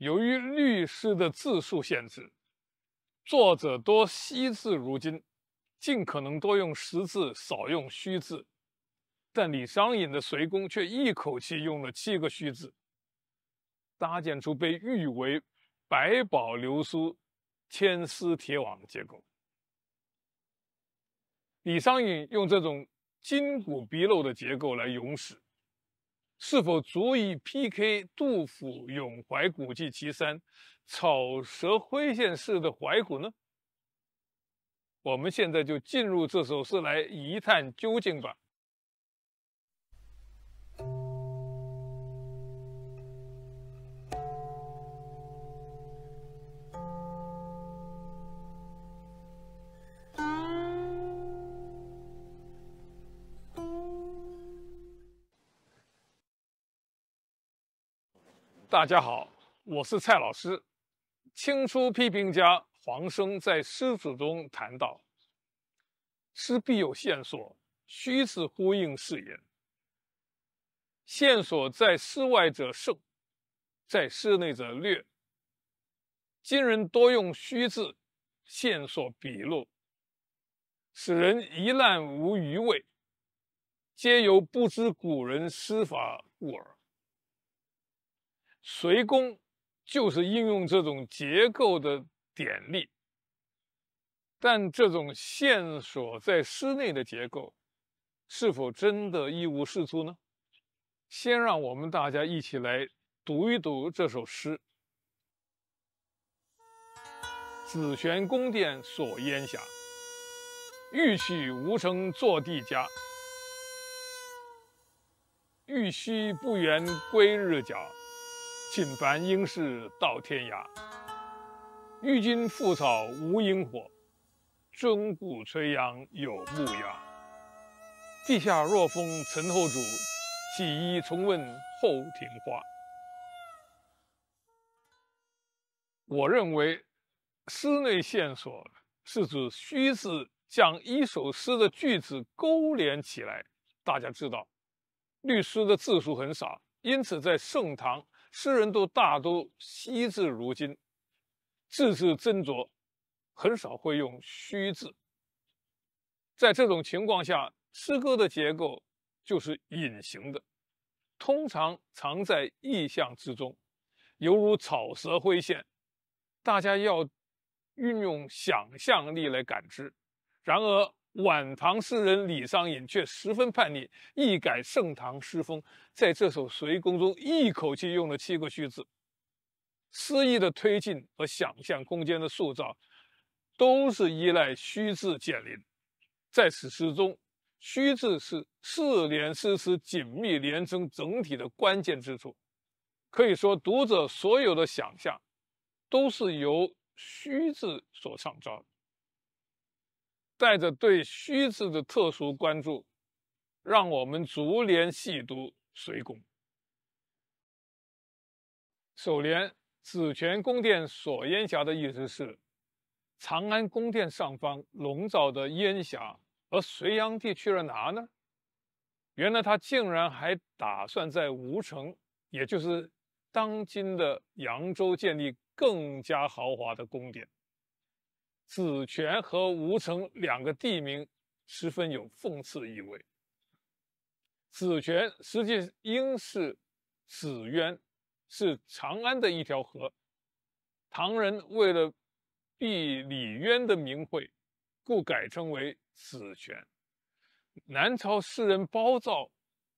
由于律师的字数限制，作者多惜字如金，尽可能多用实字，少用虚字。但李商隐的《隋宫》却一口气用了七个虚字，搭建出被誉为“百宝流苏、千丝铁网”的结构。李商隐用这种筋骨鼻露的结构来咏史。是否足以 PK 杜甫《咏怀古迹其三》草蛇灰线式的怀古呢？我们现在就进入这首诗来一探究竟吧。大家好，我是蔡老师。清初批评家黄生在《诗词中谈到：“诗必有线索，虚字呼应是也。线索在诗外者胜，在诗内者略。今人多用虚字，线索笔露，使人一烂无余味，皆由不知古人诗法故耳。”随宫就是应用这种结构的典例，但这种线索在诗内的结构，是否真的一无是处呢？先让我们大家一起来读一读这首诗：紫悬宫殿锁烟霞，欲去无城坐地家，欲西不圆归日甲。尽凡应是到天涯，郁金复草无萤火，尊古垂杨有木鸦。地下若风陈后主，岂宜重问后庭花？我认为，诗内线索是指虚字将一首诗的句子勾连起来。大家知道，律诗的字数很少，因此在盛唐。诗人都大都惜字如金，字字斟酌，很少会用虚字。在这种情况下，诗歌的结构就是隐形的，通常藏在意象之中，犹如草蛇灰线，大家要运用想象力来感知。然而，晚唐诗人李商隐却十分叛逆，一改盛唐诗风，在这首《隋宫》中，一口气用了七个虚字。诗意的推进和想象空间的塑造，都是依赖虚字建龄，在此诗中，虚字是四联诗词紧密连成整体的关键之处。可以说，读者所有的想象，都是由虚字所创造的。带着对虚字的特殊关注，让我们逐联细读《隋宫》。首联“紫泉宫殿锁烟霞”的意思是，长安宫殿上方笼罩的烟霞。而隋炀帝去了哪呢？原来他竟然还打算在吴城，也就是当今的扬州，建立更加豪华的宫殿。紫泉和吴城两个地名十分有讽刺意味。紫泉实际应是紫渊，是长安的一条河。唐人为了避李渊的名讳，故改称为紫泉。南朝诗人鲍照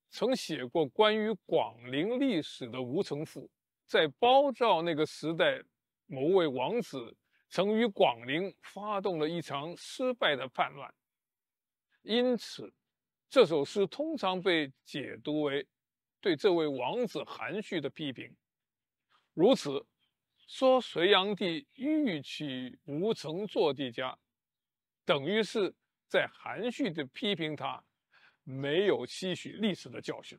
曾写过关于广陵历史的《吴城赋》。在鲍照那个时代，某位王子。曾于广陵发动了一场失败的叛乱，因此，这首诗通常被解读为对这位王子含蓄的批评。如此说，隋炀帝欲娶无城做帝家，等于是在含蓄地批评他没有吸取历史的教训。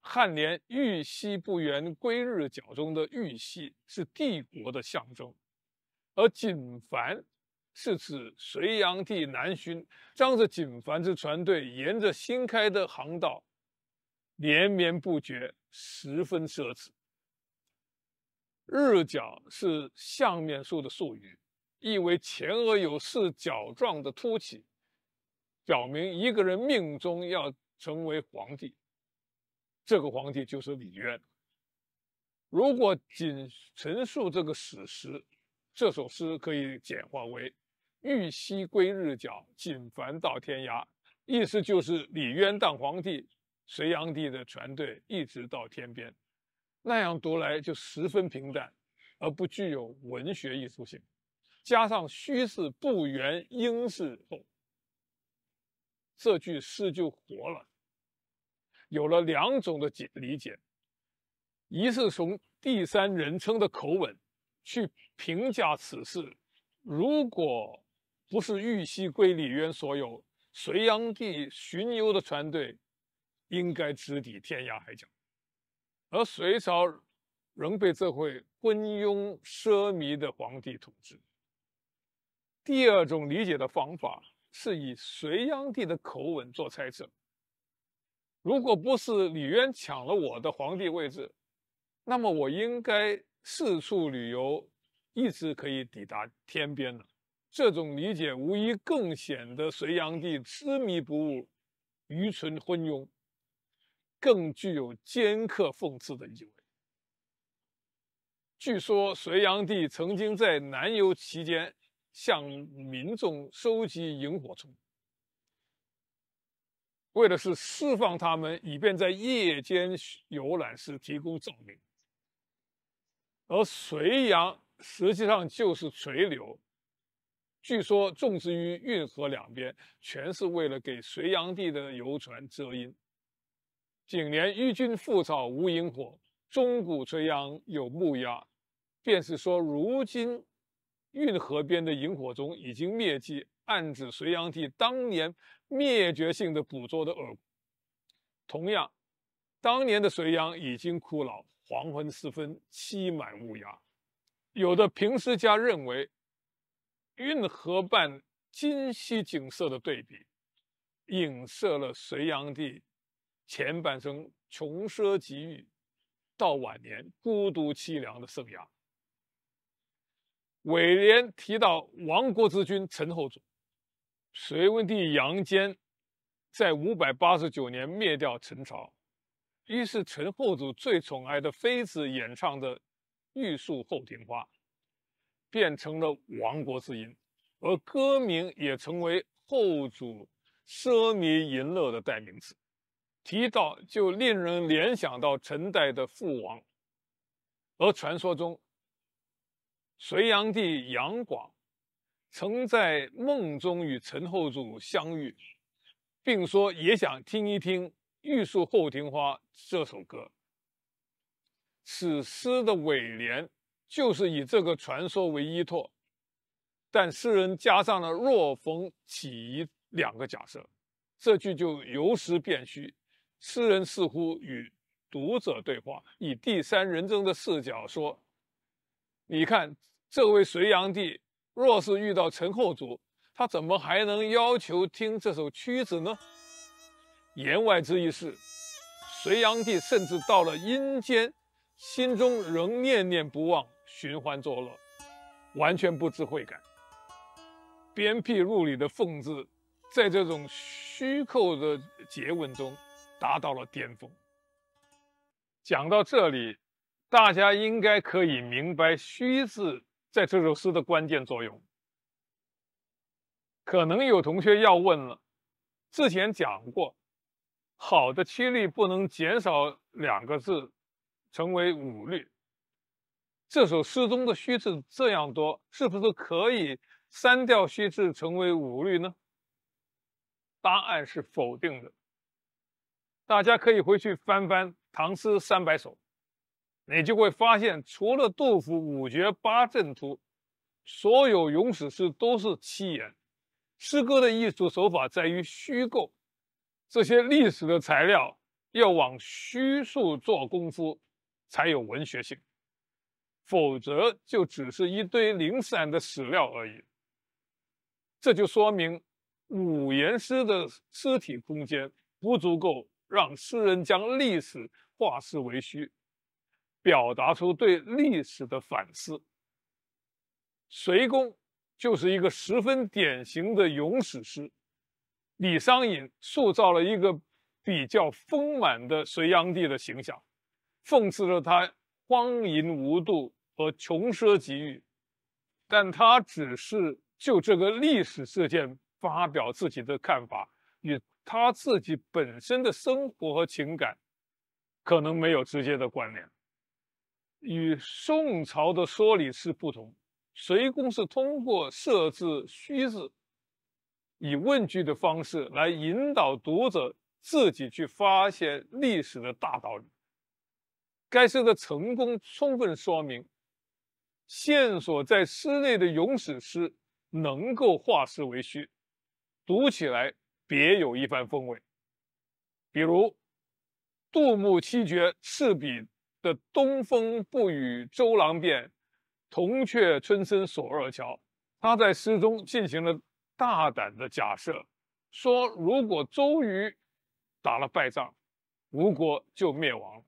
汉联玉溪不远归日角中的玉溪是帝国的象征。而锦帆是指隋炀帝南巡，仗着锦帆之船队，沿着新开的航道，连绵不绝，十分奢侈。日角是相面树的术语，意为前额有似角状的凸起，表明一个人命中要成为皇帝。这个皇帝就是李渊。如果仅陈述这个史实，这首诗可以简化为“玉溪归日角，锦帆到天涯”，意思就是李渊当皇帝，隋炀帝的船队一直到天边。那样读来就十分平淡，而不具有文学艺术性。加上“虚是不圆，应是后”，这句诗就活了，有了两种的解理解：一是从第三人称的口吻。去评价此事，如果不是玉溪归李渊所有，隋炀帝巡游的船队应该直抵天涯海角，而隋朝仍被这位昏庸奢靡的皇帝统治。第二种理解的方法是以隋炀帝的口吻做猜测。如果不是李渊抢了我的皇帝位置，那么我应该。四处旅游，一直可以抵达天边了。这种理解无疑更显得隋炀帝痴迷不悟、愚蠢昏庸，更具有尖刻讽刺的意味。据说隋炀帝曾经在南游期间向民众收集萤火虫，为的是释放他们，以便在夜间游览时提供照明。而隋阳实际上就是垂柳，据说种植于运河两边，全是为了给隋炀帝的游船遮阴。景年渔军覆草无萤火，钟鼓垂杨有木鸦，便是说如今运河边的萤火虫已经灭迹，暗指隋炀帝当年灭绝性的捕捉的饵。同样，当年的隋炀已经枯老。黄昏时分，凄满乌鸦。有的评诗家认为，运河畔今昔景色的对比，影射了隋炀帝前半生穷奢极欲，到晚年孤独凄凉的生涯。尾联提到亡国之君陈后主，隋文帝杨坚在五百八十九年灭掉陈朝。一是陈后主最宠爱的妃子演唱的《玉树后庭花》，变成了亡国之音，而歌名也成为后主奢靡淫乐的代名词。提到就令人联想到陈代的父王，而传说中隋炀帝杨广曾在梦中与陈后主相遇，并说也想听一听。《玉树后庭花》这首歌，此诗的尾联就是以这个传说为依托，但诗人加上了“若逢起疑”两个假设，这句就由实变虚。诗人似乎与读者对话，以第三人称的视角说：“你看，这位隋炀帝若是遇到陈后主，他怎么还能要求听这首曲子呢？”言外之意是，隋炀帝甚至到了阴间，心中仍念念不忘寻欢作乐，完全不知悔改。鞭辟入里的奉”字，在这种虚构的结文中达到了巅峰。讲到这里，大家应该可以明白虚字在这首诗的关键作用。可能有同学要问了，之前讲过。好的七律不能减少两个字，成为五律。这首诗中的虚字这样多，是不是可以删掉虚字成为五律呢？答案是否定的。大家可以回去翻翻《唐诗三百首》，你就会发现，除了杜甫《五绝八阵图》，所有咏史诗都是七言。诗歌的艺术手法在于虚构。这些历史的材料要往虚数做功夫，才有文学性，否则就只是一堆零散的史料而已。这就说明五言诗的诗体空间不足够让诗人将历史化实为虚，表达出对历史的反思。《隋公就是一个十分典型的咏史诗。李商隐塑造了一个比较丰满的隋炀帝的形象，讽刺了他荒淫无度和穷奢极欲，但他只是就这个历史事件发表自己的看法，与他自己本身的生活和情感可能没有直接的关联。与宋朝的说理是不同，隋公是通过设置虚字。以问句的方式来引导读者自己去发现历史的大道理。该诗的成功充分说明，线索在诗内的咏史诗能够化诗为虚，读起来别有一番风味。比如，杜牧七绝《赤壁》的“东风不与周郎便，铜雀春深锁二乔”，他在诗中进行了。大胆的假设，说如果周瑜打了败仗，吴国就灭亡了。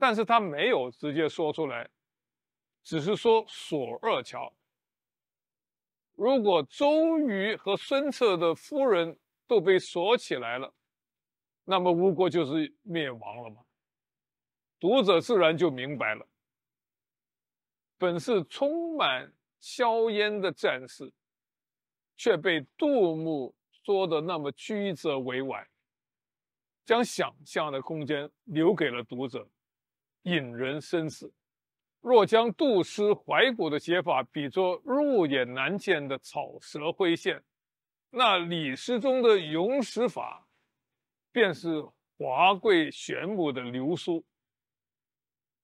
但是他没有直接说出来，只是说锁二乔。如果周瑜和孙策的夫人都被锁起来了，那么吴国就是灭亡了吗？读者自然就明白了。本是充满硝烟的战事。却被杜牧说的那么曲折委婉，将想象的空间留给了读者，引人深思。若将杜诗怀古的写法比作入眼难见的草蛇灰线，那李诗中的咏史法便是华贵玄武的流苏。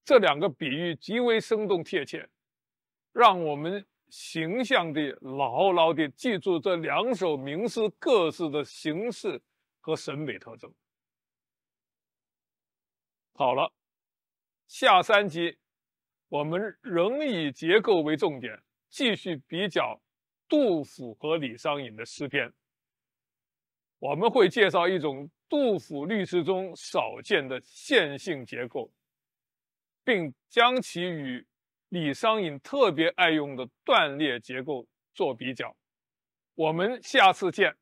这两个比喻极为生动贴切，让我们。形象地牢牢地记住这两首名诗各自的形式和审美特征。好了，下三集我们仍以结构为重点，继续比较杜甫和李商隐的诗篇。我们会介绍一种杜甫律诗中少见的线性结构，并将其与。李商隐特别爱用的断裂结构做比较，我们下次见。